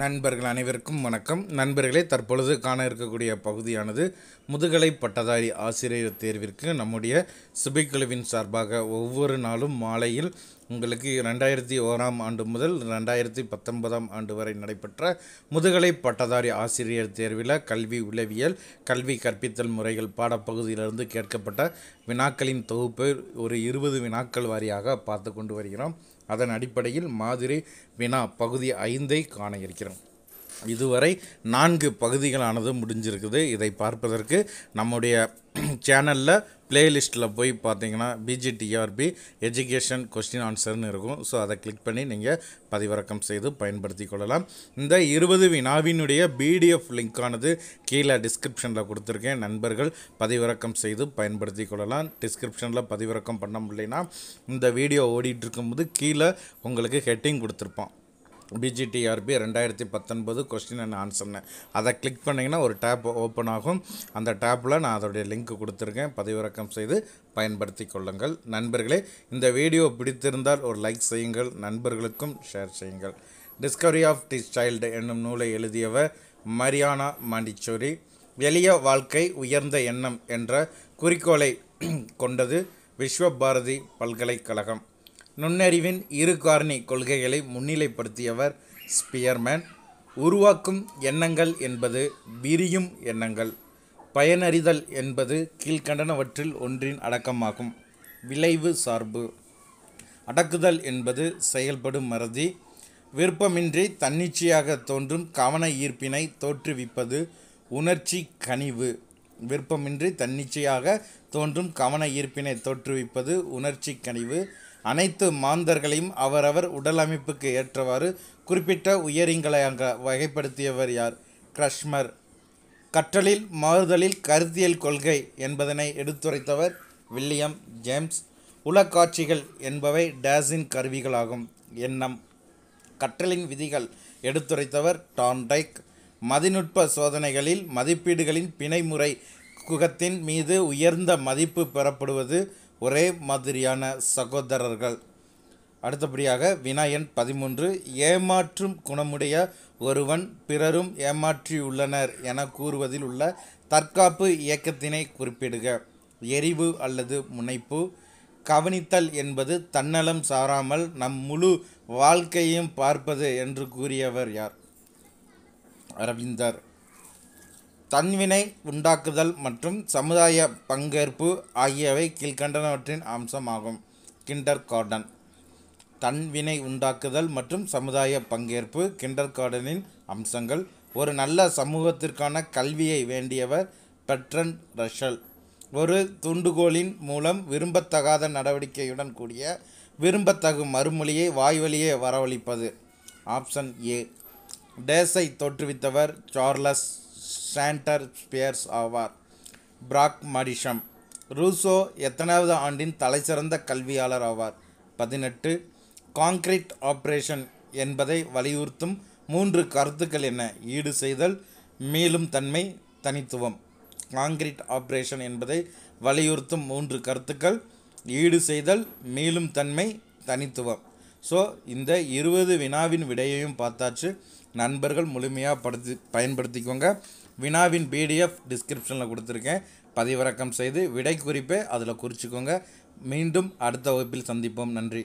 நண்பர்கள் அனைவருக்கும் வணக்கம் நண்பர்களே தற்பொழுது காண இருக்கக்கூடிய பகுதியானது முதுகலை பட்டதாரி ஆசிரியர் தேர்விற்கு நம்முடைய சுபிக்குழுவின் சார்பாக ஒவ்வொரு நாளும் மாலையில் உங்களுக்கு ரெண்டாயிரத்தி ஓராம் ஆண்டு முதல் ரெண்டாயிரத்தி பத்தொன்பதாம் ஆண்டு வரை நடைபெற்ற முதுகலை பட்டதாரி ஆசிரியர் தேர்வில் கல்வி உளவியல் கல்வி கற்பித்தல் முறைகள் பாடப்பகுதியிலிருந்து கேட்கப்பட்ட வினாக்களின் தொகுப்பை ஒரு இருபது வினாக்கள் வாரியாக பார்த்து கொண்டு வருகிறோம் அதன் அடிப்படையில் மாதிரி வினா பகுதி ஐந்தை காண இருக்கிறோம் இதுவரை நான்கு பகுதிகளானது முடிஞ்சிருக்குது இதை பார்ப்பதற்கு நம்முடைய சேனலில் பிளேலிஸ்ட்டில் போய் பார்த்தீங்கன்னா பிஜிடிஆர்பி எஜுகேஷன் கொஸ்டின் ஆன்சர்னு இருக்கும் ஸோ அதை கிளிக் பண்ணி நீங்கள் பதிவிறக்கம் செய்து பயன்படுத்தி கொள்ளலாம் இந்த இருபது வினாவினுடைய பிடிஎஃப் லிங்க்கானது கீழே டிஸ்கிரிப்ஷனில் கொடுத்துருக்கேன் நண்பர்கள் பதிவிறக்கம் செய்து பயன்படுத்தி கொள்ளலாம் டிஸ்கிரிப்ஷனில் பதிவிறக்கம் பண்ண முடியலைன்னா இந்த வீடியோ ஓடிட்டு கீழே உங்களுக்கு ஹெட்டிங் கொடுத்துருப்போம் பிஜிடிஆர்பி e ரெண்டாயிரத்தி பத்தொன்பது கொஸ்டின் அண்ட் ஆன்சர்னு அதை கிளிக் பண்ணிங்கன்னா ஒரு டேப் ஓப்பன் ஆகும் அந்த டேப்பில் நான் அதோடைய லிங்க் கொடுத்துருக்கேன் பதிவிறக்கம் செய்து பயன்படுத்தி கொள்ளுங்கள் நண்பர்களே இந்த வீடியோ பிடித்திருந்தால் ஒரு லைக் செய்யுங்கள் நண்பர்களுக்கும் ஷேர் செய்யுங்கள் டிஸ்கவரி ஆஃப் டி சைல்டு என்னும் நூலை எழுதியவர் மரியானா மாண்டிச்சோரி எளிய வாழ்க்கை உயர்ந்த எண்ணம் என்ற குறிக்கோளை கொண்டது விஸ்வபாரதி பல்கலைக்கழகம் நுண்ணறிவின் இரு காரணி கொள்கைகளை முன்னிலைப்படுத்தியவர் ஸ்பியர்மேன் உருவாக்கும் எண்ணங்கள் என்பது விரியும் எண்ணங்கள் பயனறிதல் என்பது கீழ்கண்டனவற்றில் ஒன்றின் அடக்கமாகும் விளைவு சார்பு அடக்குதல் என்பது செயல்படும் மறதி விருப்பமின்றி தன்னிச்சையாக தோன்றும் கவன ஈர்ப்பினை தோற்றுவிப்பது உணர்ச்சி கனிவு விருப்பமின்றி தன்னிச்சையாக தோன்றும் கவன ஈர்ப்பினை தோற்றுவிப்பது உணர்ச்சி கனிவு அனைத்து மாந்தர்களையும் அவரவர் உடல் அமைப்புக்கு ஏற்றவாறு குறிப்பிட்ட உயரிங்களை அங்க வகைப்படுத்தியவர் யார் கிரஷ்மர் கற்றலில் மாறுதலில் கருத்தியல் கொள்கை என்பதனை எடுத்துரைத்தவர் வில்லியம் ஜேம்ஸ் உலக்காட்சிகள் என்பவை டேஸின் கருவிகளாகும் எண்ணம் கற்றலின் விதிகள் எடுத்துரைத்தவர் டான்டைக் மதிநுட்ப சோதனைகளில் மதிப்பீடுகளின் பிணைமுறை குகத்தின் மீது உயர்ந்த மதிப்பு பெறப்படுவது ஒரே மாதிரியான சகோதரர்கள் அடுத்தபடியாக வினாயன் பதிமூன்று ஏமாற்றும் குணமுடைய ஒருவன் பிறரும் ஏமாற்றியுள்ளனர் என கூறுவதில் உள்ள தற்காப்பு இயக்கத்தினை குறிப்பிடுக எரிவு அல்லது முனைப்பு கவனித்தல் என்பது தன்னலம் சாராமல் நம் முழு வாழ்க்கையும் பார்ப்பது என்று கூறியவர் யார் அரவிந்தர் தன்வினை உண்டாக்குதல் மற்றும் சமுதாய பங்கேற்பு ஆகியவை கீழ்கண்டனவற்றின் அம்சமாகும் கிண்டர் கார்டன் தன்வினை உண்டாக்குதல் மற்றும் சமுதாய பங்கேற்பு கிண்டர் கார்டனின் அம்சங்கள் ஒரு நல்ல சமூகத்திற்கான கல்வியை வேண்டியவர் பெட்ரன் ரஷல் ஒரு துண்டுகோலின் மூலம் விரும்பத்தகாத நடவடிக்கையுடன் கூடிய விரும்பத்தகு மறுமொழியை வாய்வழியே வரவழைப்பது ஆப்ஷன் ஏ டேஸை தோற்றுவித்தவர் சார்லஸ் சாண்டர் ஸ்பியர்ஸ் ஆவார் பிராக் மடிஷம் ரூசோ எத்தனாவது ஆண்டின் தலைசிறந்த கல்வியாளர் ஆவார் பதினெட்டு காங்கிரீட் ஆப்ரேஷன் என்பதை வலியுறுத்தும் மூன்று கருத்துக்கள் என்ன ஈடு செய்தல் மேலும் தன்மை தனித்துவம் காங்கிரீட் ஆப்ரேஷன் என்பதை வலியுறுத்தும் மூன்று கருத்துக்கள் ஈடு செய்தல் மேலும் தன்மை தனித்துவம் ஸோ இந்த இருபது வினாவின் விடையையும் பார்த்தாச்சு நண்பர்கள் முழுமையாக படுத்தி பயன்படுத்திக்கோங்க வினாவின் பிடிஎஃப் டிஸ்கிரிப்ஷனில் கொடுத்துருக்கேன் பதிவிறக்கம் செய்து விடை குறிப்பை அதில் குறிச்சிக்கோங்க மீண்டும் அடுத்த வகுப்பில் சந்திப்போம் நன்றி